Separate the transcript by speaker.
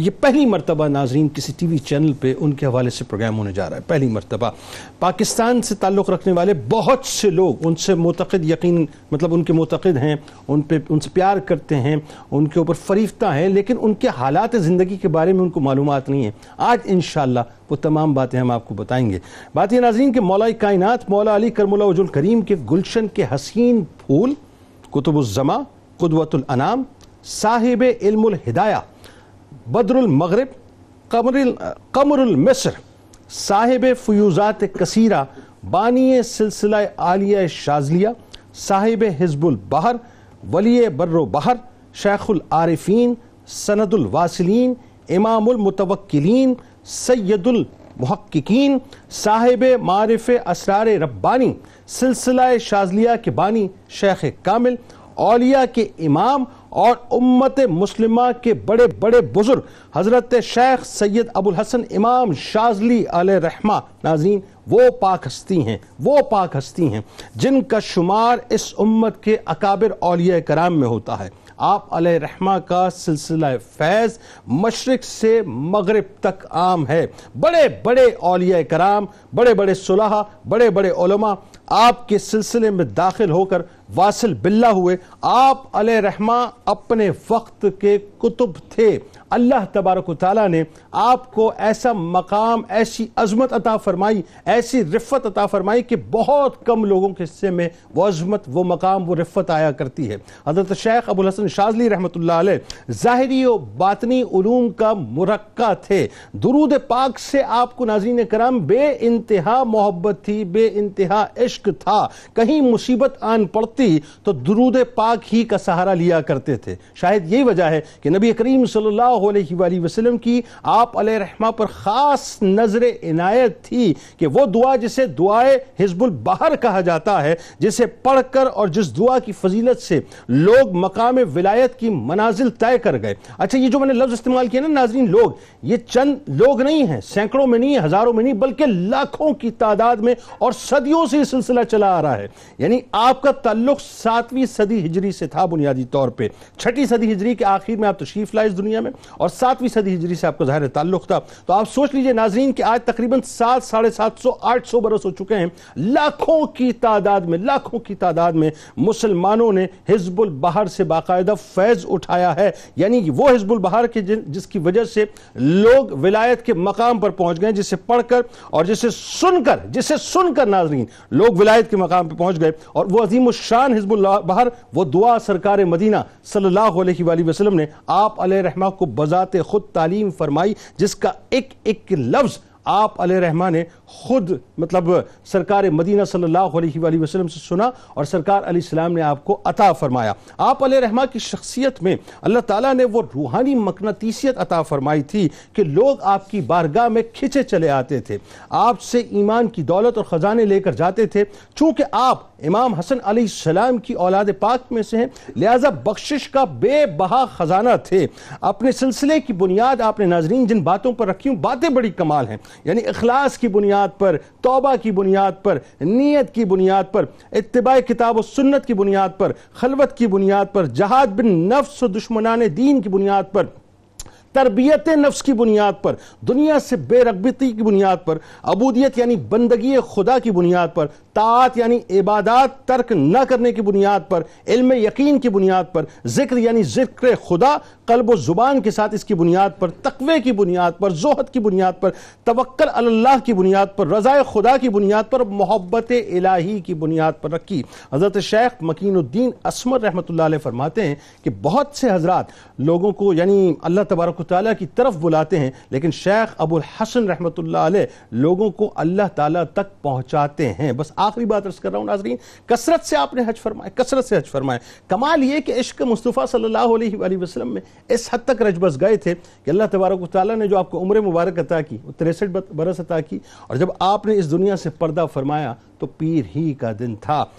Speaker 1: ये पहली मरतबा नाजरीन किसी टी वी चैनल पर उनके हवाले से प्रोग्राम होने जा रहा है पहली मरतबा पाकिस्तान से ताल्लुक़ रखने वाले बहुत से लोग उनसे मतद यकीन मतलब उनके मतद हैं उन पर उनसे प्यार करते हैं उनके ऊपर फरीफ्ता हैं लेकिन उनके हालात ज़िंदगी के बारे में उनको मालूम नहीं है आज इन वो तमाम बातें हम आपको बताएंगे बात यह नाजरीन के मौलाई कायनत मौला अली करमुल्लाजुल करीम के गुलशन के हसीन फूल कुतुबुज़मा कदवतुल साहिब इल्मुल बदरुल मगरब कमर मिस्र साहिब फ्यूज़ात कसीरा बानिय सिलसिला आलिया शाजलिया साहिब हिजबुल बहर वली बर्रो बहर शेखुल आरिफीन सनदुल वासिलीन इमामुल मुतवक्किलीन महक्कीन साहिब मारिफ असरार रब्बानी सिलसिला शाजलिया के बानी शेख कामिल औलिया के इमाम और उम्मत मुस्लिमा के बड़े बड़े बुजुर्ग हज़रत शेख सैयद अबुल हसन इमाम शाजली अल रहमा नाजीन वो पाक हस्ती हैं वो पाक हस्ती हैं जिनका शुमार इस उम्मत के अकाबिर औलिया कराम में होता है आप रहमा का सिलसिला फैज़ मशरक से मगरब तक आम है बड़े बड़े अलिया कराम बड़े बड़े सुलह बड़े बड़े ओलमा आपके सिलसिले में दाखिल होकर वासिल बिल्ला हुए आप अले रहमा अपने वक्त के कुतुब थे अल्लाह तबारक ताली ने आपको ऐसा मकाम ऐसी अजमत अता फरमाई ऐसी रिफ़त अता फरमाई कि बहुत कम लोगों के हिस्से में वो अजमत वो मकाम वो रिफ़त आया करती है हजरत शेख अबुल हसन शाजली रहमत ज़ाहरी व बातनी का मुरक्का थे दरूद पाक से आपको नाजीन कराम बे इंतहा मोहब्बत थी बे इंतहा इश्क था कहीं मुसीबत आन पड़ती होती तो दरूद पाक ही का सहारा लिया करते थे शायद यही वजह है कि नबी करीम सल्लल्लाहु अलैहि वसल्लम की आप रहमा पर ख़ास नज़र इनायत थी कि वो दुआ जिसे दुआए हिजबुल बाहर कहा जाता है जिसे पढ़कर और जिस दुआ की फजीलत से लोग मकाम विलायत की मनाजिल तय कर गए अच्छा ये जो मैंने लफ्ज़ इस्तेमाल किया ना नाजरीन लोग ये चंद लोग नहीं हैं सैकड़ों में नहीं हज़ारों में नहीं बल्कि लाखों की तादाद में और सदियों से ये सिलसिला चला आ रहा है यानी आपका तल्लु ताल्लुक सातवीं सदी हिजरी से था बुनियादी तौर पर छठी सदी हिजरी के आखिर में आप तशरीफ लाए इस दुनिया में और सातवीं सदी हिजरी से आपका ज़ाहिर ताल्लुक था तो आप सोच लीजिए नाजरीन कि आज तकरीबन सात साढ़े सात सौ आठ सौ बरस हो चुके हैं लाखों की तादाद में लाखों की तादाद में मुसलमानों ने हिजबुल बहार से बाकायदा फैज़ उठाया है यानी वो हिजबुल बहार के जिसकी वजह से लोग विलायत के मकाम पर पहुंच गए जिसे पढ़कर और जिसे सुनकर जिसे सुनकर नाजरीन लोग विलायत के मकाम पर पहुंच गए और वो अजीम शान हिजबुल्ला बाहर वो दुआ सरकार मदीना सल्लल्लाहु अलैहि वाली वसल्लम ने आप अलैहि रहमा को बजाते खुद तालीम फरमाई जिसका एक एक लफ्ज़ आप रहमा ने खुद मतलब सरकार मदीना सल्लल्लाहु अलैहि वसल्लम से सुना और सरकार अलैहिस्सलाम ने आपको अता फरमाया आप रहमा की शख्सियत में अल्लाह ताला ने वो रूहानी मकनतीसियत अता फरमाई थी कि लोग आपकी बारगाह में खिंचे चले आते थे आपसे ईमान की दौलत और ख़जाने लेकर जाते थे चूँकि आप इमाम हसन सलाम की औलाद पाक में से हैं लिहाजा बख्शिश का बेबहा ख़जाना थे अपने सिलसिले की बुनियाद आपने नाजरीन जिन बातों पर रखी हूँ बातें बड़ी कमाल हैं यानी अखलास की बुनियाद पर तोबा की बुनियाद पर नीयत की बुनियाद पर इतबा किताब सुन्नत की बुनियाद पर खलवत की बुनियाद पर जहाद बिन नफ्स दुश्मनान दीन की बुनियाद पर तरबियत नफ्स की बुनियाद पर दुनिया से बेरगबती की बुनियाद पर अबूदियत यानी बंदगी खुदा की बुनियाद पर तात यानी इबादत तर्क न करने की बुनियाद पर इल्म यकीन की बुनियाद पर जिक्र यानी जिक्र खुदा कल्ब व ज़ुबान के साथ इसकी बुनियाद पर तकवे की बुनियाद पर जोहत की बुनियाद पर तवक्ल अल्लाह की बुनियाद पर रज़ाए खुदा की बुनियाद पर मोहब्बत इलाही की बुनियाद पर रखी हज़रत शेख मकीनुद्दीन असमर रहमत फरमाते हैं कि बहुत से हजरात लोगों को यानी अल्लाह तबारक ताला की तरफ बुलाते हैं लेकिन शेख अबुल हसन रहमतुल्लाह लोगों को अल्लाह ताला तक पहुंचाते हैं बस आखिरी बात अर्ज कर रहा हूँ नाजरीन कसरत से आपने हज फरमाए कसरत से हज फरमाए कमाल ये कि इश्क मुस्तफ़ा सल्लल्लाहु अलैहि वसल्लम में इस हद तक रजबस गए थे कि अल्लाह तबारक ताली ने जो आपको उम्र मुबारक अता की वो तिरसठ बरस अता की और जब आपने इस दुनिया से पर्दा फरमाया तो पीर ही का दिन था